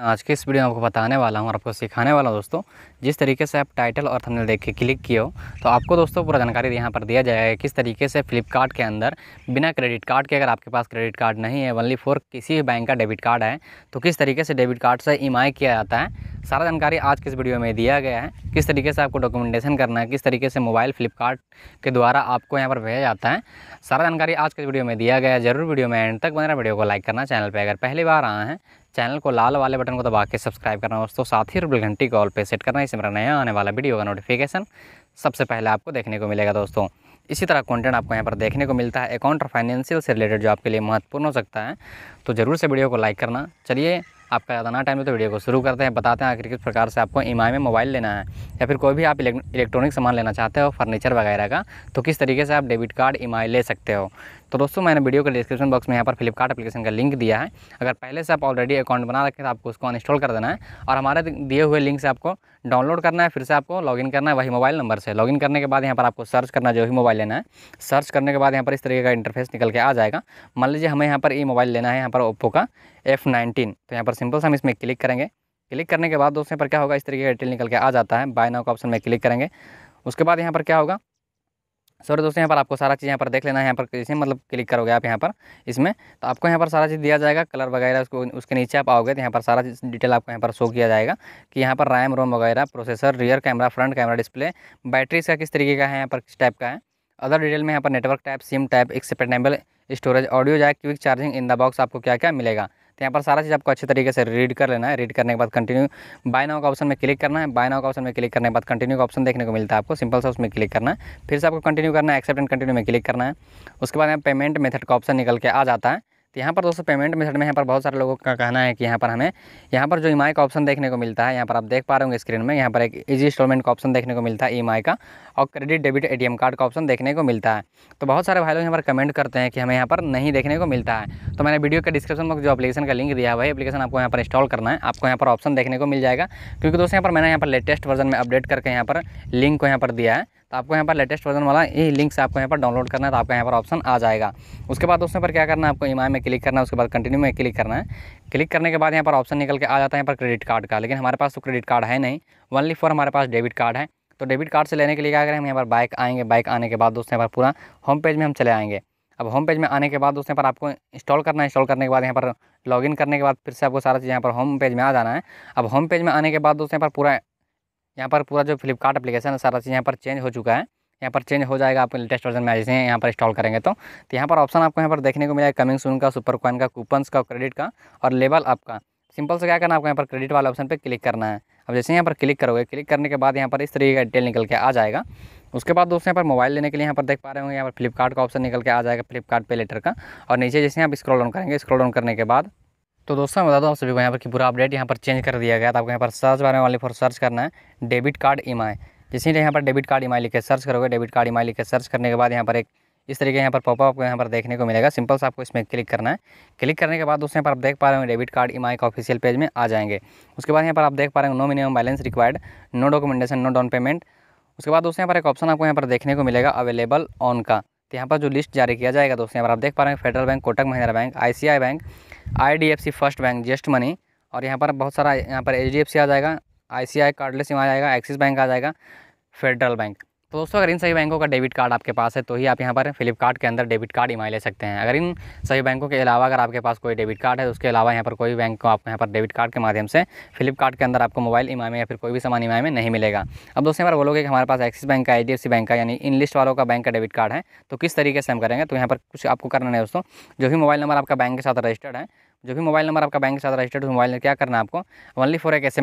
आज के इस वीडियो में आपको बताने वाला हूँ और आपको सिखाने वाला हूँ दोस्तों जिस तरीके से आप टाइटल और थंबनेल देख के क्लिक किए हो तो आपको दोस्तों पूरा जानकारी यहाँ पर दिया जाएगा किस तरीके से फ्लिपकार्ट के अंदर बिना क्रेडिट कार्ड के अगर आपके पास क्रेडिट कार्ड नहीं है वनली फोर किसी भी बैंक का डेबिट कार्ड है तो किस तरीके से डेबिट कार्ड से ई e किया जाता है सारा जानकारी आज के इस वीडियो में दिया गया है किस तरीके से आपको डॉक्यूमेंटेशन करना है किस तरीके से मोबाइल फ्लिपकार्ट के द्वारा आपको यहाँ पर भेजा जाता है सारा जानकारी आज के वीडियो में दिया गया है जरूर वीडियो में एंड तक बना वीडियो को लाइक करना चैनल पर अगर पहली बार आए हैं चैनल को लाल वाले बटन को दबा के सब्सक्राइब करना दोस्तों साथ ही रुबल घंटी कॉल पर सेट करना इससे मेरा नया आने वाला वीडियो का नोटिफिकेशन सबसे पहले आपको देखने को मिलेगा दोस्तों इसी तरह कंटेंट आपको यहाँ पर देखने को मिलता है अकाउंट और फाइनेंशियल से रिलेटेड जो आपके लिए महत्वपूर्ण हो सकता है तो ज़रूर से वीडियो को लाइक करना चलिए आपका ज़्यादा ना टाइम है तो वीडियो को शुरू करते हैं बताते हैं आखिर किस प्रकार से आपको ई में मोबाइल लेना है या फिर कोई भी आप इलेक्ट्रॉनिक सामान लेना चाहते हो फर्नीचर वगैरह का तो किस तरीके से आप डेबिट कार्ड ई ले सकते हो तो दोस्तों मैंने वीडियो के डिस्क्रिप्शन बॉक्स में यहाँ पर फ्लिपकार्ट एप्लीकेशन का लिंक दिया है अगर पहले से आप ऑलरेडी अकाउंट बना रखें तो आपको उसको इंस्टॉल कर देना है और हमारे दिए हुए लिंक से आपको डाउनलोड करना है फिर से आपको लॉगिन करना है वही मोबाइल नंबर से लॉगिन करने के बाद यहाँ पर आपको सर्च करना जो भी मोबाइल लेना है सर्च करने के बाद यहाँ पर इस तरीके का इंटरफेस निकल के आ जाएगा मान लीजिए हमें यहाँ पर ई मोबाइल लेना है यहाँ पर ओप्पो का एफ़ नाइनटीन तो यहाँ पर सिंपल से हम इसमें क्लिक करेंगे क्लिक करने के बाद दोस्तों यहाँ पर क्या होगा इस तरीके का डिटेल निकल के आ जाता है बाय नाउ का ऑप्शन में क्लिक करेंगे उसके बाद यहाँ पर क्या होगा सॉरी दोस्तों यहाँ पर आपको सारा चीज़ यहाँ पर देख लेना है यहाँ पर जैसे मतलब क्लिक करोगे आप यहाँ पर इसमें तो आपको यहाँ पर सारा चीज़ दिया जाएगा कलर वगैरह उसको उसके नीचे आप आओगे तो यहाँ पर सारा डिटेल आपको यहाँ पर शो किया जाएगा कि यहाँ पर रैम रोम वगैरह processor rear camera front camera display battery इसका किस तरीके का है यहाँ पर किस टाइप का है अदर डिटेल में यहाँ पर network type SIM type expandable storage audio जाए quick charging in the box आपको क्या क्या मिलेगा यहाँ पर सारा चीज़ आपको अच्छे तरीके से रीड कर लेना है रीड करने के बाद कंटिन्यू बाय नाउ का ऑप्शन में क्लिक करना है बाय नाउ का ऑप्शन में क्लिक करने के बाद कंटिन्यू का ऑप्शन देखने को मिलता है आपको सिंपल सा उसमें क्लिक करना है फिर से आपको कंटिन्यू करना है एक्सेप्ट एंड कंटिन्यू में क्लिक करना है उसके बाद यहाँ पेमेंट मेथड का ऑप्शन निकल के आ जाता है तो यहाँ पर दोस्तों पेमेंट मेथड में यहाँ पर बहुत सारे लोगों का कहना है कि यहाँ पर हमें यहाँ पर जो ई का ऑप्शन देखने को मिलता है यहाँ पर आप देख पा रहे होंगे स्क्रीन में यहाँ पर एक इजी इंस्टॉलमेंट का ऑप्शन देखने को मिलता है ई का और क्रेडिट डेबिट ए कार्ड का ऑप्शन देखने को मिलता है तो बहुत सारे भाई लोग यहाँ पर कमेंट करते हैं कि हमें यहाँ पर नहीं देखने को मिलता है तो मैंने वीडियो के डिस्क्रिप्शन में जो अपलीकेशन का लिंक दिया हुआ है अपलीकेशन आपको यहाँ पर इंस्टॉल करना है आपको यहाँ पर ऑप्शन देखने को मिल जाएगा क्योंकि दोस्तों यहाँ पर मैंने यहाँ पर लेटेस्ट वर्जन में अपडेट करके यहाँ पर लिंक को यहाँ पर दिया है तो आपको यहाँ पर लेटेस्ट वर्जन वाला ये लिंक से आपको यहाँ पर डाउनलोड करना है तो आपका यहाँ पर ऑप्शन आ जाएगा उसके बाद उसमें पर क्या करना है आपको ई में क्लिक करना है उसके बाद कंटिन्यू में क्लिक करना है क्लिक करने के बाद यहाँ पर ऑप्शन निकल के आ जाता है यहाँ पर क्रेडिट कार्ड का लेकिन हमारे पास तो क्रेडिट कार्ड है नहीं वनली फॉर हमारे पास डेबिट कार्ड है तो डेबिट कार्ड से लेने के लिए क्या करें हम यहाँ पर बाइक आएंगे बाइक आने के बाद दोस्तों यहाँ पर पूरा होम पेज में हम चले आएंगे अब होम पेज में आने के बाद दोस्तों पर आपको इंस्टॉल करना है इंस्टॉल करने के बाद यहाँ पर लॉगिन करने के बाद फिर से आपको सारा चीज़ यहाँ पर होम पेज में आ जाना है अब होम पेज में आने के बाद दोस्तों यहाँ पर पूरा यहाँ पर पूरा जो फ्लिपकार्ट एप्लीकेशन है सारा चीज़ यहाँ पर चेंज हो चुका है यहाँ पर चेंज हो जाएगा आपके लेटेस्ट वर्जन में जैसे यहाँ पर इंस्टॉल करेंगे तो तो यहाँ पर ऑप्शन आपको यहाँ पर देखने को मिलेगा कमिंग सुन का सुपर कॉइन का कूपन्स का क्रेडिट का और लेवल आपका सिंपल से क्या करना आपको यहाँ पर क्रेडिट वाले ऑप्शन पर क्लिक करना है अब जैसे यहाँ पर क्लिक करोगे क्लिक करने के बाद यहाँ पर इस तरीके का डिटेल निकल के आ जाएगा उसके बाद दोस्तों यहाँ पर मोबाइल लेने के लिए यहाँ पर देख पा रहे होंगे यहाँ पर फ्लिपकार्ट का ऑप्शन निकल के आ जाएगा फ्लिपकार्ट पे लेटर का और नीचे जैसे आप स्क्रॉल डाउन करेंगे स्क्रॉल डाउन करने के बाद तो दोस्तों मैं बता दूँ आप सभी को यहाँ पर कि पूरा अपडेट यहाँ पर चेंज कर दिया गया तो आपको यहाँ पर सर्च बारे में वाली फॉर सर्च करना है डेबिट कार्ड ई जिससे यहाँ पर डेबिट कार्ड ई लिखे सर्च करोगे डेबिट कार्ड ई लिखे सर्च करने के बाद यहाँ पर एक इस तरीके यहाँ पर पॉपअप आपको यहाँ पर देखने को मिलेगा सिंपल से आपको इसमें क्लिक करना है क्लिक करने के बाद दोस्तों यहाँ पर आप देख पा रहे हो डेबिट कार्ड ई का ऑफिशियल पेज में आ जाएंगे उसके बाद यहाँ पर आप देख पा रहे हो no minimum balance required no documentation no down payment उसके बाद दोस्तों यहाँ पर एक ऑप्शन आपको यहाँ पर देखने को मिलेगा अवेलेबल ऑन का तो यहाँ पर जो लिस्ट जारी किया जाएगा दोस्तों यहाँ पर आप देख पा रहे हैं federal bank Kotak Mahindra bank I bank I first bank just money और यहाँ पर बहुत सारा यहाँ पर एच आ जाएगा आई सी आई कार्डलेस आ जाएगा एक्सिस बैंक आ जाएगा फेडरल बैंक तो दोस्तों अगर इन सभी बैंकों का डेबिट कार्ड आपके पास है तो ही आप यहाँ पर फ्लिपकार्ट के अंदर डेबिट कार्ड ई ले सकते हैं अगर इन सभी बैंकों के अलावा अगर आपके पास कोई डेबिट कार्ड है तो उसके अलावा यहाँ पर कोई बैंक को आप यहाँ पर डेबिट कार्ड के माध्यम से फ्लिपकार्ट के अंदर आपको मोबाइल ई या फिर कोई भी सामान ई में नहीं मिलेगा अब दोस्तों यहाँ पर बोलोगे कि हमारे पास एक्सिस बैंक का आई बैंक का यानी इन लिस्ट वालों का बैंक का डेबिट कार्ड है तो किस तरीके से हम करेंगे तो यहाँ पर कुछ आपको करना है दोस्तों जो भी मोबाइल नंबर आपका बैंक के साथ रजिस्टर्ड है जो भी मोबाइल नंबर आपका बैंक के साथ रजिस्टर्ड मोबाइल में क्या करना है आपको ओनली फॉर एक एस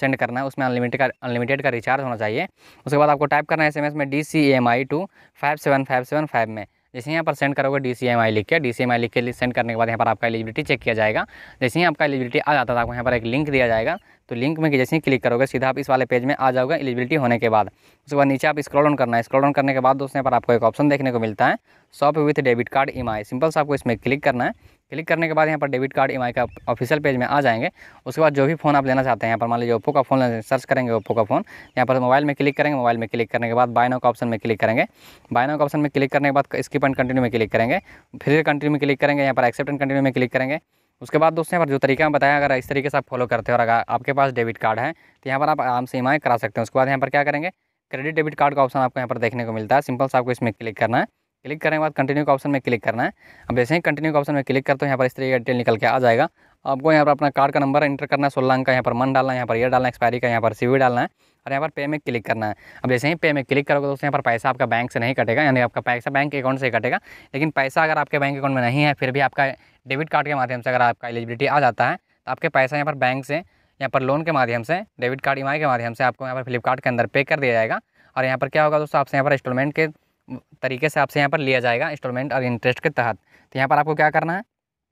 सेंड करना है उसमें अनलिमिटेड का अनलिमिटेड का रिचार्ज होना चाहिए उसके बाद आपको टाइप करना है एस में D C M I two five seven five seven five में जैसे यहाँ पर सेंड करोगे डी सी एम आई लिख के डी सी एम आई लिख के सेंड करने के बाद यहाँ पर आपका एलिजिबिलिटी चेक किया जाएगा जैसे ही आपका एलिजिबिलिटी आ जाता है आपको यहाँ पर एक लिंक दिया जाएगा तो लिंक में जैसे ही क्लिक करोगे सीधा आप इस वाले पेज में आ जाओगे एलिजिबिलिटी होने के बाद उसके बाद नीचे आप स्क्रॉल ऑन करना है स्क्रॉल ऑन करने के बाद दोस्तों यहाँ पर आपको एक ऑप्शन देखने को मिलता है शॉप विथ डेबिट कार्ड ई सिंपल से आपको इसमें क्लिक करना है क्लिक करने के बाद यहाँ पर डेबिट कार्ड ई का ऑफिशियल पेज में आ जाएंगे उसके बाद जो भी फ़ोन आप लेना चाहते हैं यहाँ पर मान लीजिए ओप्पो का फ़ोन सर्च करेंगे ओप्पो का फ़ोन यहाँ पर मोबाइल में क्लिक करेंगे मोबाइल में क्लिक करने के बाद बायनो का ऑप्शन में क्लिक करेंगे बायनो का ऑप्शन में क्लिक करने के बाद स्किप एंड कंटिन्यू में क्लिक करेंगे फिर कंटिन्यू में क्लिक करेंगे यहाँ पर एक्सेप्ट एंड कंटिन्यू में क्लिक करेंगे उसके बाद दोस्तों यहाँ पर जो तरीका मैं बताया अगर इस तरीके से आप फॉलो करते हो और अगर आपके पास डेबिट कार्ड है तो यहाँ पर आप आराम से ई करा सकते हैं उसके बाद यहाँ पर क्या करेंगे क्रेडिट डेबिट कार्ड का ऑप्शन आपको यहाँ पर देखने को मिलता है सिंपल से आपको इसमें क्लिक करना है क्लिक करने के बाद कंटिन्यू का ऑप्शन में क्लिक करना है अब जैसे ही कंटिन्यू का ऑप्शन में क्लिक करते हो यहाँ पर इस तरीके का डिटेल निकल के आ जाएगा आपको यहाँ पर अपना कार्ड का नंबर एंटर करना है सोलह अंक का यहाँ पर मन डालना है यहाँ पर ईयर डालना है एक्सपायरी का यहाँ पर सीवी डालना है और यहाँ पर पे में क्लिक करना है अब जैसे ही पे में क्लिक करोगे दोस्तों यहाँ पर पैसा आपका बैंक से नहीं कटेगा यानी आपका पैसा बैंक अकाउंट से कटेगा लेकिन पैसा अगर आपके बैंक अकाउंट में नहीं है फिर भी आपका डेबिट कार्ड के माध्यम से अगर आपका एलिजिबिलिटी आ जाता है तो आपके पैसा यहाँ पर बैंक से यहाँ पर लोन के माध्यम से डेबिट कार्ड ई के माध्यम से आपको यहाँ पर फ्लिपकार्ट के अंदर पे कर दिया जाएगा और यहाँ पर क्या होगा दोस्तों आपसे यहाँ पर इंस्टॉलमेंट के तरीके से आपसे यहाँ पर लिया जाएगा इंस्टॉलमेंट और इंटरेस्ट के तहत तो यहाँ पर आपको क्या करना है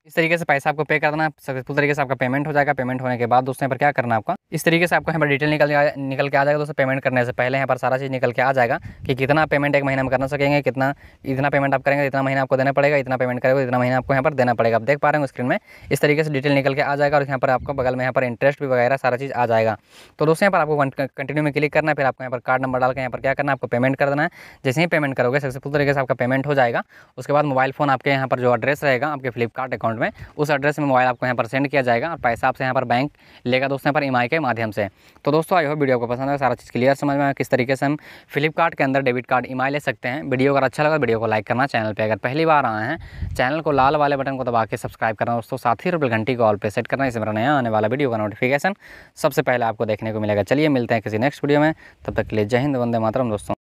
इस तरीके से पैसा आपको पे करना सक्सेसफुल तरीके से आपका पेमेंट हो जाएगा पेमेंट होने के बाद दोस्तों यहाँ पर क्या करना आपका इस तरीके से आपको यहाँ पर डिटेल निकल निकल के आ जाएगा दोस्तों पेमेंट करने से पहले यहाँ पर सारा चीज़ निकल के आ जाएगा कि कितना पेमेंट एक महीने में करना सकेंगे कितना इतना पेमेंट आप करेंगे इतना महीना आपको देना पड़ेगा इतना पेमेंट करेगा इतना महीना आपको यहाँ पर देना पड़ेगा आप देख पा रहे हो स्क्रीन में इस तरीके से डिटेल निकल के आ जाएगा और यहाँ पर आपको बगल में यहाँ पर इंटरेस्ट भी वगैरह सारा चीज़ आ जाएगा तो दोस्तों यहाँ पर आपको कंटिन्यू में क्लिक करना है फिर आपको यहाँ पर कार्ड नंबर डाल के यहाँ पर क्या करना है आपको पेमेंट कर देना है जैसे ही पेमेंट करोगे सक्सेसफुल तरीके से आपका पेमेंट हो जाएगा उसके बाद मोबाइल फोन आपके यहाँ पर जो एड्रेस रहेगा आपके फ्लिपकार्ट अकाउंट अकाउंट में उस एड्रेस में मोबाइल आपको यहाँ पर सेंड किया जाएगा और पैसा आपसे यहाँ पर बैंक लेगा दोस्तों यहाँ पर ई के माध्यम से तो दोस्तों आई हो वीडियो को पसंद है सारा चीज़ क्लियर समझ में किस तरीके से हम फ्लिपकार्ट के अंदर डेबिट कार्ड ई ले सकते हैं वीडियो अगर अच्छा लगा वीडियो को लाइक करना चैनल पर अगर पहली बार आए हैं चैनल को लाल वाले बटन को दबा के सब्सक्राइब करना दोस्तों साथ ही रुपये घंटी को ऑल पे सेट करना इस मेरा नया आने वाला वीडियो का नोटिफिकेशन सबसे पहले आपको देखने को मिलेगा चलिए मिलते हैं किसी नेक्स्ट वीडियो में तब तक के लिए जय हिंद वंदे मातरम दोस्तों